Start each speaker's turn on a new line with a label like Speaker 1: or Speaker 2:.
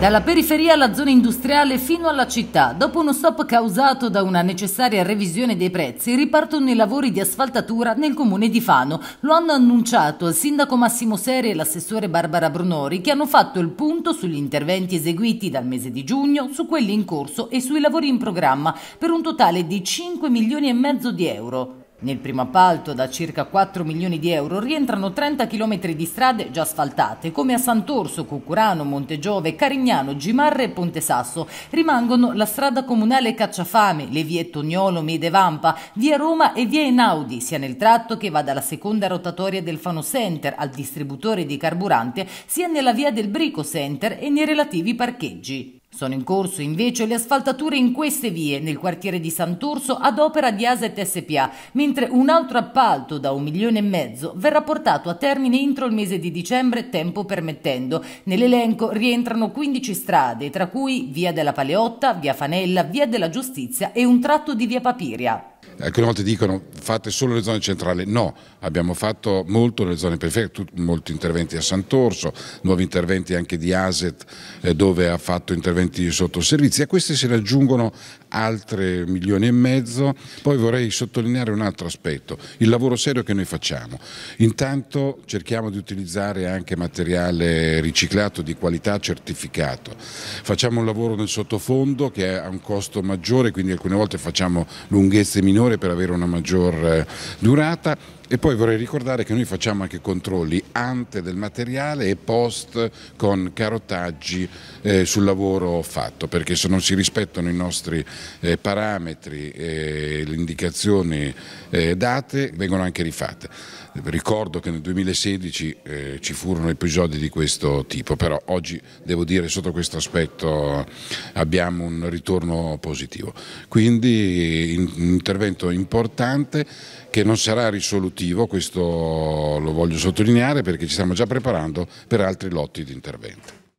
Speaker 1: Dalla periferia alla zona industriale fino alla città, dopo uno stop causato da una necessaria revisione dei prezzi, ripartono i lavori di asfaltatura nel comune di Fano. Lo hanno annunciato il sindaco Massimo Seri e l'assessore Barbara Brunori, che hanno fatto il punto sugli interventi eseguiti dal mese di giugno, su quelli in corso e sui lavori in programma, per un totale di 5 milioni e mezzo di euro. Nel primo appalto da circa 4 milioni di euro rientrano 30 km di strade già asfaltate, come a Sant'Orso, Cucurano, Montegiove, Carignano, Gimarre e Ponte Sasso. Rimangono la strada comunale Cacciafame, le vie Tognolo, Medevampa, via Roma e via Enaudi, sia nel tratto che va dalla seconda rotatoria del Fano Center al distributore di carburante, sia nella via del Brico Center e nei relativi parcheggi. Sono in corso invece le asfaltature in queste vie, nel quartiere di Sant'Orso, ad opera di Aset SPA, mentre un altro appalto da un milione e mezzo verrà portato a termine entro il mese di dicembre, tempo permettendo. Nell'elenco rientrano 15 strade, tra cui Via della Paleotta, Via Fanella, Via della Giustizia e un tratto di Via Papiria.
Speaker 2: Alcune eh, volte dicono fate solo le zone centrali, no, abbiamo fatto molto nelle zone periferiche, molti interventi a Sant'Orso, nuovi interventi anche di ASET eh, dove ha fatto interventi sotto servizi, a questi si raggiungono altre milioni e mezzo, poi vorrei sottolineare un altro aspetto, il lavoro serio che noi facciamo, intanto cerchiamo di utilizzare anche materiale riciclato di qualità certificato, facciamo un lavoro nel sottofondo che ha un costo maggiore, quindi alcune volte facciamo lunghezze minori minore per avere una maggior eh, durata e poi vorrei ricordare che noi facciamo anche controlli ante del materiale e post con carotaggi eh, sul lavoro fatto, perché se non si rispettano i nostri eh, parametri e le indicazioni eh, date vengono anche rifatte. Ricordo che nel 2016 eh, ci furono episodi di questo tipo, però oggi devo dire sotto questo aspetto abbiamo un ritorno positivo. Quindi in, un intervento importante che non sarà risolutivo, questo lo voglio sottolineare, perché ci stiamo già preparando per altri lotti di intervento.